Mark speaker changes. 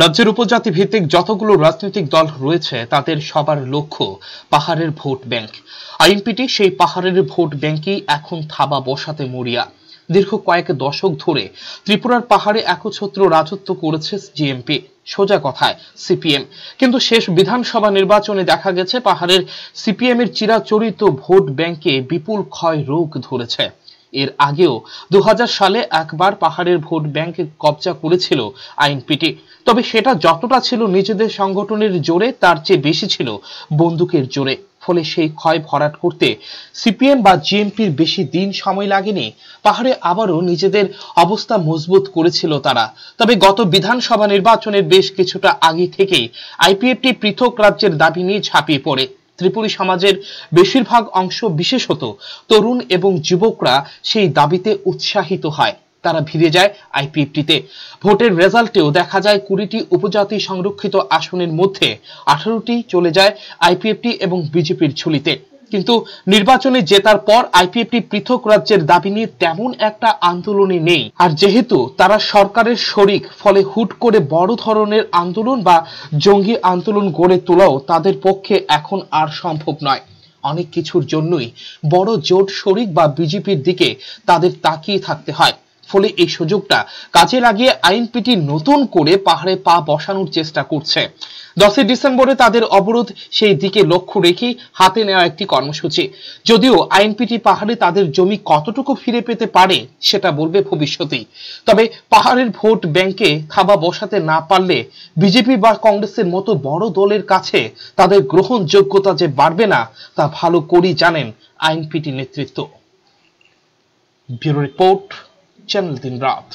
Speaker 1: রাজ্যের উপজাতি ভিত্তিক যতগুলো রাজনৈতিক দল রয়েছে তাদের সবার লক্ষ্য পাহাড়ের ভোট ব্যাংক আইএমপিটি সেই পাহাড়ের ভোট ব্যাংকই এখন থাবা বসাতে মরিয়া দীর্ঘ কয়েক দশক ধরে ত্রিপুরার পাহাড়ে একচ্ছত্র রাজত্ব করেছে জিএমপি সোজা কথায় সিপিএম কিন্তু শেষ বিধানসভা নির্বাচনে দেখা গেছে পাহাড়ের সিপিএম এর চিরাচরিত ভোট ব্যাংকে বিপুল ক্ষয় রোগ ধরেছে এর আগেও দু সালে একবার পাহাড়ের ভোট ব্যাংক কবজা করেছিল আইনপিটি তবে সেটা যতটা ছিল নিজেদের সংগঠনের জোরে তার চেয়ে বেশি ছিল বন্দুকের জোরে ফলে সেই ক্ষয় ভরাট করতে সিপিএম বা জিএমপির বেশি দিন সময় লাগেনি পাহাড়ে আবারও নিজেদের অবস্থা মজবুত করেছিল তারা তবে গত বিধানসভা নির্বাচনের বেশ কিছুটা আগে থেকেই আইপিএফটি পৃথক রাজ্যের দাবি নিয়ে ঝাঁপিয়ে পড়ে ত্রিপুরি সমাজের বেশিরভাগ অংশ বিশেষত তরুণ এবং যুবকরা সেই দাবিতে উৎসাহিত হয় তারা ভিড়ে যায় আইপিএফটিতে ভোটের রেজাল্টেও দেখা যায় কুড়িটি উপজাতি সংরক্ষিত আসনের মধ্যে আঠারোটি চলে যায় আইপিএফটি এবং বিজেপির ঝুলিতে কিন্তু নির্বাচনে জেতার পর আইপিএফটি পৃথক রাজ্যের দাবি নিয়ে তেমন একটা আন্দোলনই নেই আর যেহেতু তারা সরকারের শরিক ফলে হুট করে বড় ধরনের আন্দোলন বা জঙ্গি আন্দোলন গড়ে তোলাও তাদের পক্ষে এখন আর সম্ভব নয় অনেক কিছুর জন্যই বড় জোট শরিক বা বিজেপির দিকে তাদের তাকিয়ে থাকতে হয় ফলে এই সুযোগটা কাজে লাগিয়ে আইনপিটি নতুন করে পাহাড়ে পা বসানোর চেষ্টা করছে দশই ডিসেম্বরে তাদের অবরোধ সেই দিকে লক্ষ্য রেখেই হাতে নেওয়া একটি কর্মসূচি যদিও আইনপিটি পাহাড়ে তাদের জমি কতটুকু ফিরে পেতে পারে সেটা বলবে ভবিষ্যতেই তবে পাহাড়ের ভোট ব্যাংকে থাবা বসাতে না পারলে বিজেপি বা কংগ্রেসের মতো বড় দলের কাছে তাদের গ্রহণযোগ্যতা যে বাড়বে না তা ভালো করেই জানেন আইনপিটি নেতৃত্ব ব্যুরো রিপোর্ট চ্যানেল দিন রাত